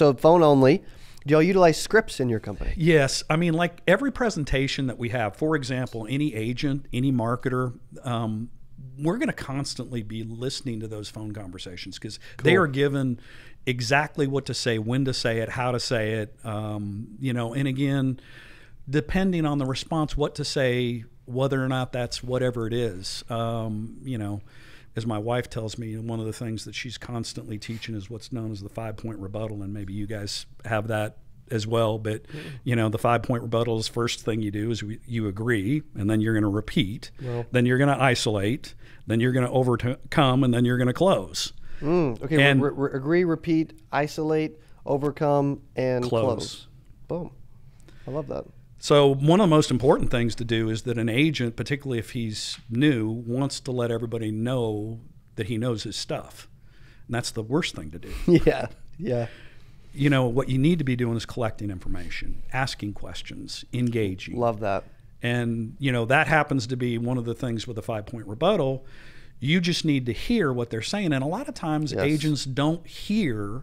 so phone only. Do y'all utilize scripts in your company? Yes. I mean, like every presentation that we have, for example, any agent, any marketer, um, we're going to constantly be listening to those phone conversations because cool. they are given exactly what to say, when to say it, how to say it. Um, you know, and again, depending on the response, what to say, whether or not that's whatever it is. Um, you know, as my wife tells me, one of the things that she's constantly teaching is what's known as the five point rebuttal, and maybe you guys have that as well. But mm-hmm. you know, the five point rebuttal is first thing you do is we, you agree, and then you're going to repeat, well, then you're going to isolate, then you're going to overcome, and then you're going to close. Mm, okay, and re- re- agree, repeat, isolate, overcome, and close. close. Boom. I love that. So one of the most important things to do is that an agent, particularly if he's new, wants to let everybody know that he knows his stuff. And that's the worst thing to do. yeah. Yeah. You know, what you need to be doing is collecting information, asking questions, engaging. Love that. And, you know, that happens to be one of the things with a five point rebuttal. You just need to hear what they're saying. And a lot of times yes. agents don't hear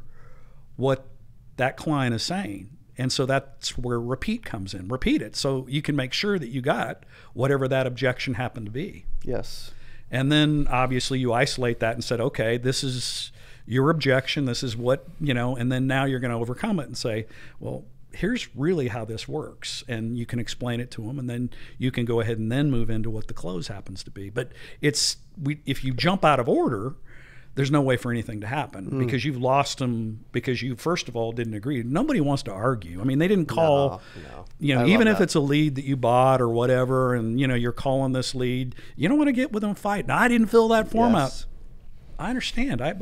what that client is saying and so that's where repeat comes in. Repeat it so you can make sure that you got whatever that objection happened to be. Yes. And then obviously you isolate that and said, okay, this is your objection. This is what, you know, and then now you're going to overcome it and say, well, here's really how this works. And you can explain it to them. And then you can go ahead and then move into what the close happens to be. But it's, we, if you jump out of order, there's no way for anything to happen mm. because you've lost them because you first of all didn't agree. Nobody wants to argue. I mean, they didn't call, no, no. you know, I even if that. it's a lead that you bought or whatever, and you know you're calling this lead, you don't want to get with them fighting. I didn't fill that form yes. out. I understand. I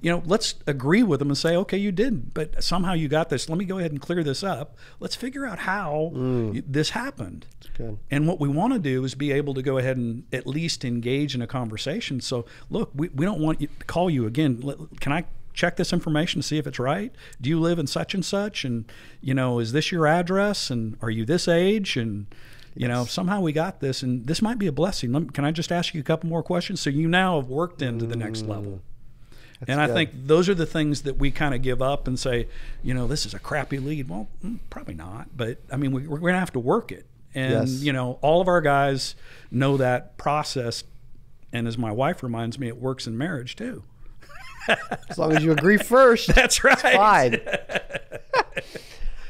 you know, let's agree with them and say, okay, you didn't, but somehow you got this. Let me go ahead and clear this up. Let's figure out how mm. this happened. And what we want to do is be able to go ahead and at least engage in a conversation. So, look, we, we don't want you to call you again. Let, can I check this information to see if it's right? Do you live in such and such? And, you know, is this your address? And are you this age? And, you know somehow we got this and this might be a blessing me, can i just ask you a couple more questions so you now have worked into the next mm. level and I think those are the things that we kind of give up and say, you know, this is a crappy lead. Well, mm, probably not, but I mean, we, are going to have to work it. And yes. you know, all of our guys know that process. And as my wife reminds me, it works in marriage too. as long as you agree first, that's right. fine.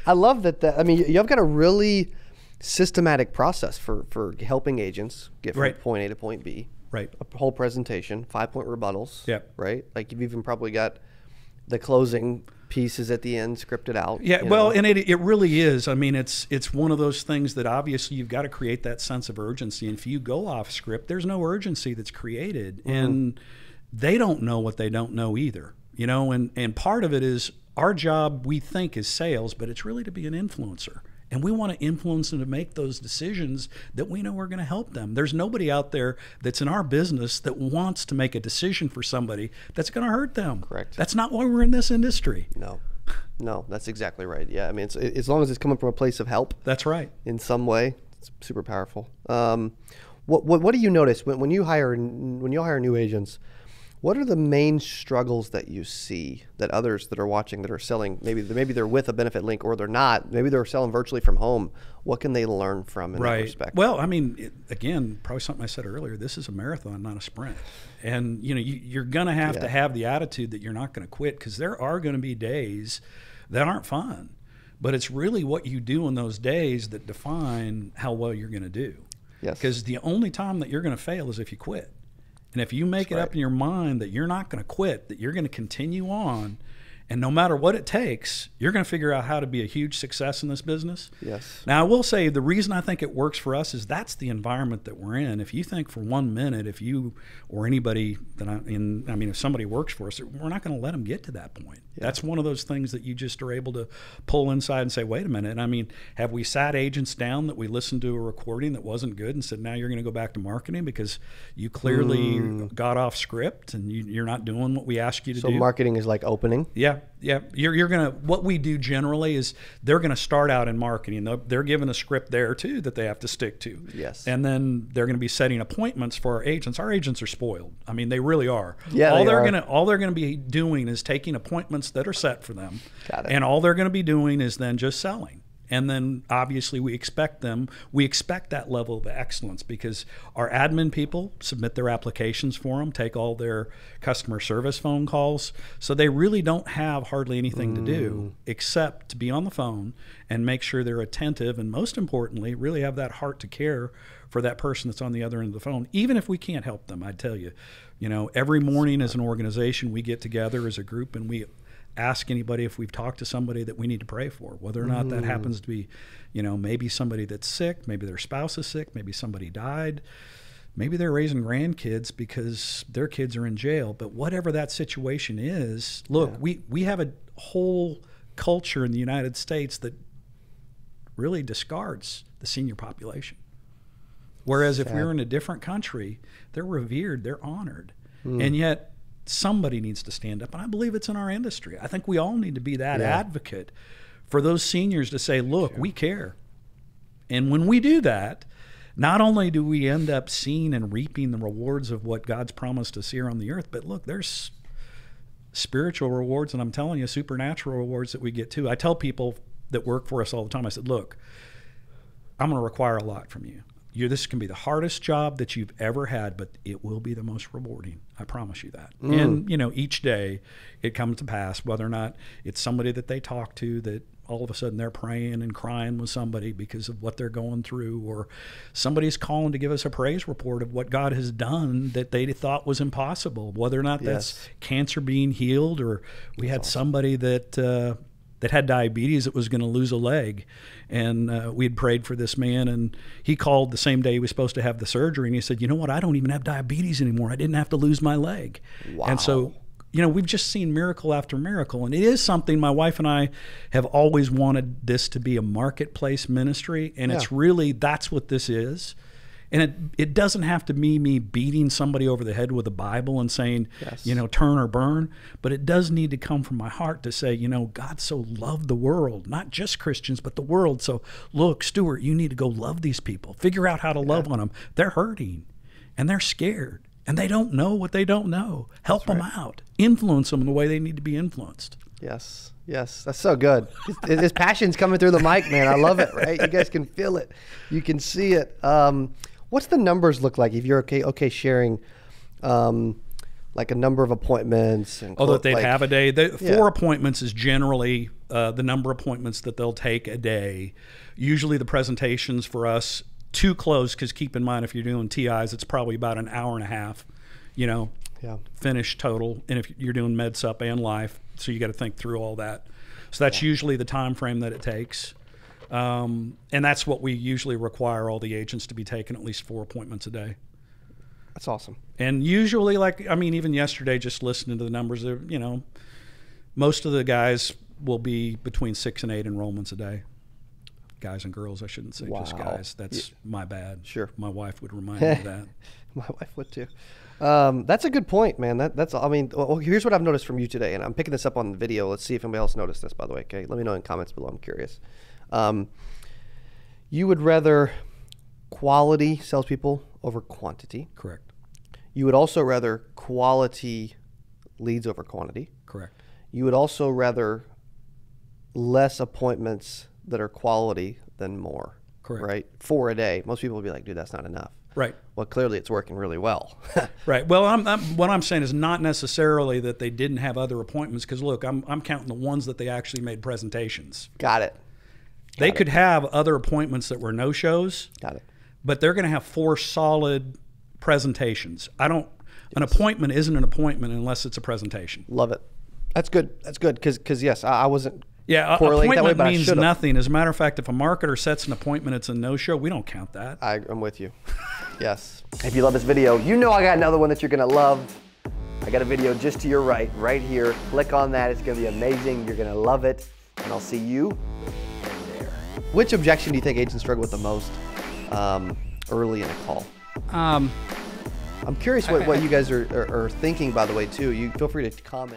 I love that. The, I mean, you've got a really systematic process for for helping agents get from right. point A to point B right a whole presentation five point rebuttals yeah right like you've even probably got the closing pieces at the end scripted out yeah well know? and it, it really is i mean it's it's one of those things that obviously you've got to create that sense of urgency and if you go off script there's no urgency that's created mm-hmm. and they don't know what they don't know either you know and and part of it is our job we think is sales but it's really to be an influencer and we want to influence them to make those decisions that we know are going to help them. There's nobody out there that's in our business that wants to make a decision for somebody that's going to hurt them. Correct. That's not why we're in this industry. No. No, that's exactly right. Yeah, I mean, as long as it's coming from a place of help. That's right. In some way, it's super powerful. Um, what, what, what do you notice when, when you hire when you hire new agents? What are the main struggles that you see that others that are watching that are selling maybe maybe they're with a benefit link or they're not maybe they're selling virtually from home? What can they learn from in right. that respect? Well, I mean, it, again, probably something I said earlier. This is a marathon, not a sprint, and you know you, are going to have yeah. to have the attitude that you're not going to quit because there are going to be days that aren't fun, but it's really what you do in those days that define how well you're going to do. Yes, because the only time that you're going to fail is if you quit. And if you make That's it right. up in your mind that you're not going to quit, that you're going to continue on, and no matter what it takes, you're going to figure out how to be a huge success in this business. Yes. Now, I will say the reason I think it works for us is that's the environment that we're in. If you think for one minute, if you or anybody that I in, I mean, if somebody works for us, we're not going to let them get to that point. Yeah. That's one of those things that you just are able to pull inside and say, wait a minute. I mean, have we sat agents down that we listened to a recording that wasn't good and said, now you're going to go back to marketing because you clearly mm. got off script and you, are not doing what we asked you to so do? So marketing is like opening? Yeah yeah. You're, you're going to, what we do generally is they're going to start out in marketing. They're, they're given a script there too that they have to stick to. Yes. And then they're going to be setting appointments for our agents. Our agents are spoiled. I mean, they really are. Yeah, all they they're going to, all they're going to be doing is taking appointments that are set for them. Got it. And all they're going to be doing is then just selling and then obviously we expect them we expect that level of excellence because our admin people submit their applications for them take all their customer service phone calls so they really don't have hardly anything mm. to do mm. except to be on the phone and make sure they're attentive and most importantly really have that heart to care for that person that's on the other end of the phone even if we can't help them i tell you you know every morning as an organization we get together as a group and we ask anybody if we've talked to somebody that we need to pray for, whether or not mm. that mm-hmm. happens to be, you know, maybe somebody that's sick, maybe their spouse is sick, maybe somebody died, maybe they're raising grandkids because their kids are in jail. But whatever that situation is, look, yeah. we, we have a whole culture in the United States that really discards the senior population. Whereas Sad. if we are in a different country, they're revered, they're honored. Mm. And yet somebody needs to stand up. And I believe it's in our industry. I think we all need to be that yeah. advocate for those seniors to say, look, sure. we care. And when we do that, not only do we end up seeing and reaping the rewards of what God's promised us here on the earth, but look, there's spiritual rewards, and I'm telling you, supernatural rewards that we get too. I tell people that work for us all the time, I said, look, I'm going to require a lot from you you this can be the hardest job that you've ever had, but it will be the most rewarding. I promise you that. Mm. And you know, each day it comes to pass whether or not it's somebody that they talk to that all of a sudden they're praying and crying with somebody because of what they're going through, or somebody's calling to give us a praise report of what God has done that they thought was impossible, whether or not that's cancer being healed, or we that's had awesome. somebody that uh, that had diabetes that was going to lose a leg. And uh, we had prayed for this man, and he called the same day he was supposed to have the surgery, and he said, "You know what? I don't even have diabetes anymore. I didn't have to lose my leg." Wow. And so. You know, we've just seen miracle after miracle. And it is something my wife and I have always wanted this to be a marketplace ministry. And yeah. it's really that's what this is. And it, it doesn't have to be me beating somebody over the head with a Bible and saying, yes. you know, turn or burn, but it does need to come from my heart to say, you know, God so loved the world, not just Christians, but the world. So look, Stuart, you need to go love these people. Figure out how to yeah. love on them. They're hurting and they're scared and they don't know what they don't know. Help them out, influence them in the way they need to be influenced. Yes, yes, that's so good. His passion's coming through the mic, man. I love it. Right, you guys can feel it, you can see it. Um, What's the numbers look like if you're okay okay sharing? Um, like a number of appointments. And oh, that they'd like, have a day. They, yeah. Four appointments is generally uh, the number of appointments that they'll take a day. Usually the presentations for us too close because keep in mind if you're doing TIs, it's probably about an hour and a half, you know, yeah. finish total. And if you're doing med sup and life, so you got to think through all that. So that's yeah. usually the time frame that it takes. Um, and that's what we usually require all the agents to be taking at least four appointments a day. That's awesome. And usually, like, I mean, even yesterday, just listening to the numbers, you know, most of the guys will be between six and eight enrollments a day. Guys and girls, I shouldn't say wow. just guys. That's yeah. my bad. Sure. My wife would remind me of that. my wife would too. Um, that's a good point, man. That, that's, I mean, well, here's what I've noticed from you today, and I'm picking this up on the video. Let's see if anybody else noticed this, by the way. Okay. Let me know in comments below. I'm curious. Um, you would rather quality salespeople over quantity. Correct. You would also rather quality leads over quantity. Correct. You would also rather less appointments that are quality than more. Correct. Right? Four a day. Most people would be like, dude, that's not enough. Right. Well, clearly it's working really well. right. Well, I'm, I'm, what I'm saying is not necessarily that they didn't have other appointments because look, I'm, I'm counting the ones that they actually made presentations. Got it they could have other appointments that were no shows. Got it. But they're going to have four solid presentations. I don't. Yes. An appointment isn't an appointment unless it's a presentation. Love it. That's good. That's good because because yes, I, I wasn't yeah, appointment way, means nothing. As a matter of fact, if a marketer sets an appointment, it's a no-show. We don't count that. I, am with you. yes. If you love this video, you know I got another one that you're gonna love. I got a video just to your right, right here. Click on that. It's gonna be amazing. You're gonna love it, and I'll see you which objection do you think agents struggle with the most um, early in a call? Um, I'm curious what, what you guys are, are, are thinking, by the way, too. You feel free to comment.